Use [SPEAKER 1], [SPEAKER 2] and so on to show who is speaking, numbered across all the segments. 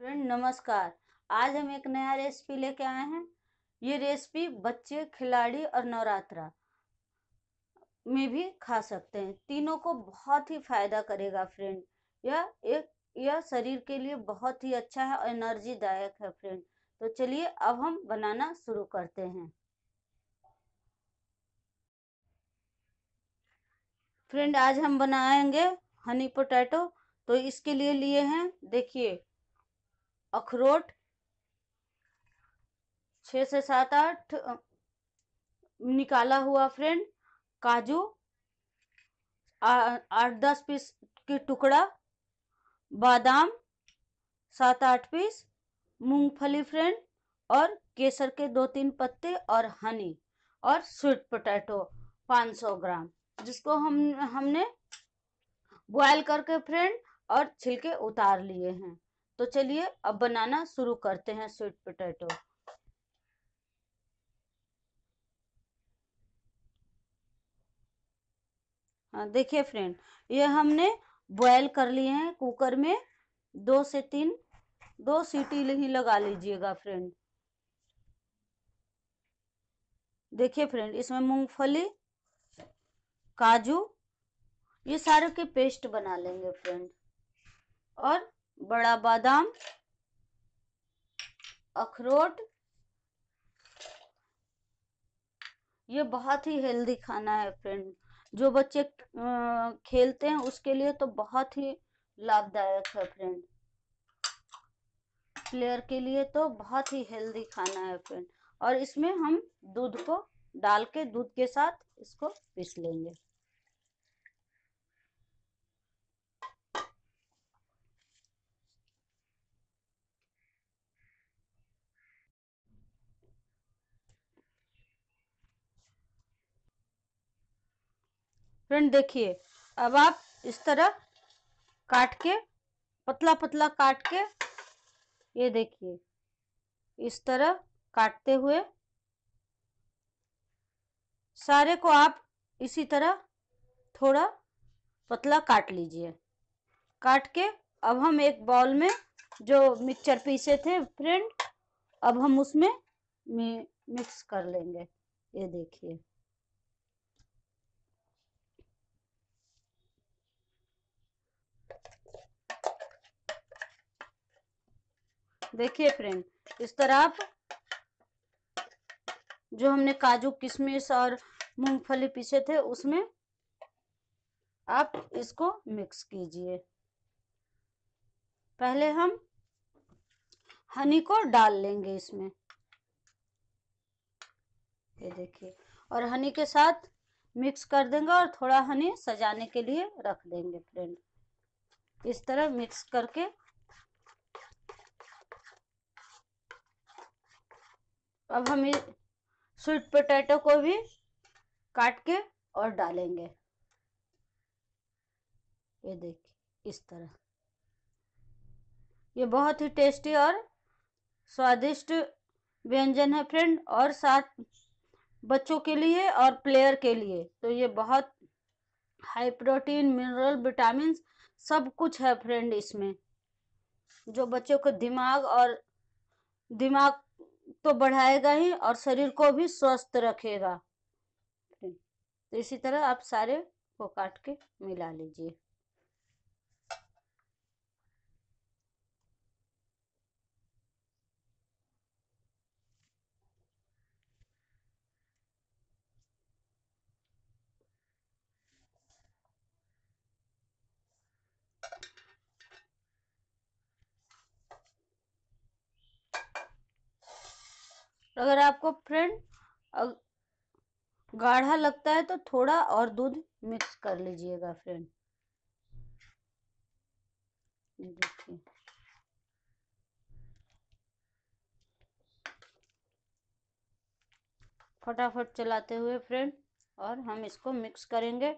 [SPEAKER 1] friend नमस्कार आज हम एक नया रेसिपी लेके आए हैं ये रेसिपी बच्चे खिलाड़ी और नवरात्रा में भी खा सकते हैं तीनों को बहुत ही फायदा करेगा फ्रेंड यह एक यह शरीर के लिए बहुत ही अच्छा है और एनर्जी दायक है फ्रेंड तो चलिए अब हम बनाना शुरू करते हैं फ्रेंड आज हम बनाएंगे हनी पोटैटो तो इसके लिए लिए हैं देखिए अखरोट छः से सात आठ निकाला हुआ फ्रेंड काजू आठ दस पीस की टुकड़ा बादाम सात आठ पीस मूंगफली फ्रेंड और केसर के दो तीन पत्ते और हनी और स्वीट पोटैटो 500 ग्राम जिसको हम हमने बॉयल करके फ्रेंड और छिलके उतार लिए हैं तो चलिए अब बनाना शुरू करते हैं स्वीट पोटैटो हाँ देखिए फ्रेंड ये हमने बॉयल कर लिए हैं कुकर में दो से तीन दो सीटी ही लगा लीजिएगा फ्रेंड देखिए फ्रेंड इसमें मूंगफली काजू ये सारे के पेस्ट बना लेंगे फ्रेंड और बड़ा बादाम अखरोट ये बहुत ही हेल्दी खाना है फ्रेंड जो बच्चे खेलते हैं उसके लिए तो बहुत ही लाभदायक है फ्रेंड प्लेयर के लिए तो बहुत ही हेल्दी खाना है फ्रेंड और इसमें हम दूध को डाल के दूध के साथ इसको पीस लेंगे फ्रेंड देखिए अब आप इस तरह काट के पतला पतला काट के ये देखिए इस तरह काटते हुए सारे को आप इसी तरह थोड़ा पतला काट लीजिए काट के अब हम एक बॉल में जो मिक्सचर पीसे थे फ्रेंड अब हम उसमें मिक्स कर लेंगे ये देखिए देखिए फ्रेंड इस तरह आप जो हमने काजू किशमिश और मूंगफली पीसे थे उसमें आप इसको मिक्स कीजिए पहले हम हनी को डाल लेंगे इसमें ये देखिए और हनी के साथ मिक्स कर देंगे और थोड़ा हनी सजाने के लिए रख देंगे फ्रेंड इस तरह मिक्स करके अब हम स्वीट पोटैटो को भी काट के और डालेंगे ये देखिए इस तरह ये बहुत ही टेस्टी और स्वादिष्ट व्यंजन है फ्रेंड और साथ बच्चों के लिए और प्लेयर के लिए तो ये बहुत हाई प्रोटीन मिनरल विटामिन सब कुछ है फ्रेंड इसमें जो बच्चों को दिमाग और दिमाग को बढ़ाएगा ही और शरीर को भी स्वस्थ रखेगा तो इसी तरह आप सारे को काट के मिला लीजिए अगर आपको फ्रेंड गाढ़ा लगता है तो थोड़ा और दूध मिक्स कर लीजिएगा फ्रेंड देखिए फटाफट चलाते हुए फ्रेंड और हम इसको मिक्स करेंगे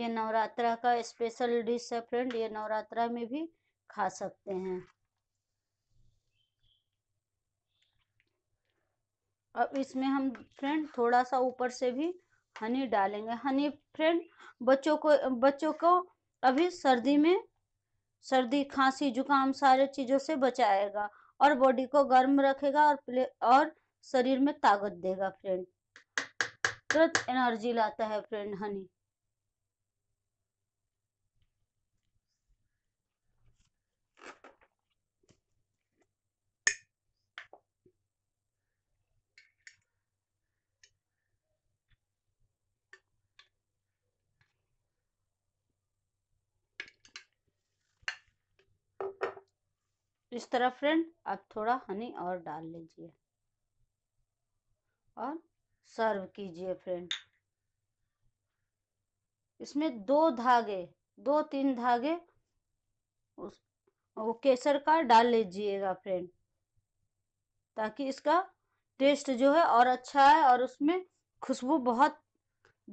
[SPEAKER 1] ये नवरात्रा का स्पेशल डिश है फ्रेंड ये नवरात्रा में भी खा सकते हैं अब इसमें हम फ्रेंड थोड़ा सा ऊपर से भी हनी डालेंगे हनी फ्रेंड बच्चों को बच्चों को अभी सर्दी में सर्दी खांसी जुकाम सारे चीज़ों से बचाएगा और बॉडी को गर्म रखेगा और प्ले और शरीर में ताकत देगा फ्रेंड तुरंत एनर्जी लाता है फ्रेंड हनी इस तरह फ्रेंड आप थोड़ा हनी और डाल लीजिए और सर्व कीजिए फ्रेंड इसमें दो धागे दो तीन धागे उस वो केसर का डाल लीजिएगा फ्रेंड ताकि इसका टेस्ट जो है और अच्छा है और उसमें खुशबू बहुत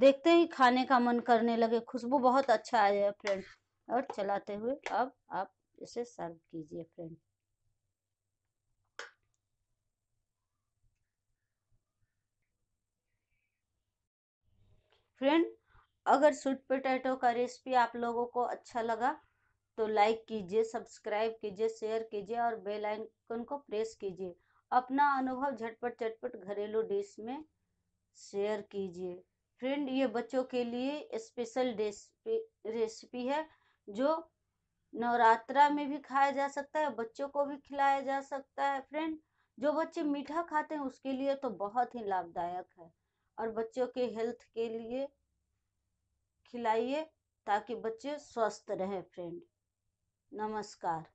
[SPEAKER 1] देखते ही खाने का मन करने लगे खुशबू बहुत अच्छा आया है फ्रेंड और चलाते हुए अब आप इसे सर्व कीजिए फ्रेंड फ्रेंड अगर स्वीट पोटैटो का रेसिपी आप लोगों को अच्छा लगा तो लाइक कीजिए सब्सक्राइब कीजिए शेयर कीजिए और बेल आइकन को प्रेस कीजिए अपना अनुभव झटपट झटपट घरेलू डिश में शेयर कीजिए फ्रेंड ये बच्चों के लिए स्पेशल रेसिपी है जो नवरात्रा में भी खाया जा सकता है बच्चों को भी खिलाया जा सकता है फ्रेंड जो बच्चे मीठा खाते हैं उसके लिए तो बहुत ही लाभदायक है और बच्चों के हेल्थ के लिए खिलाइए ताकि बच्चे स्वस्थ रहें फ्रेंड नमस्कार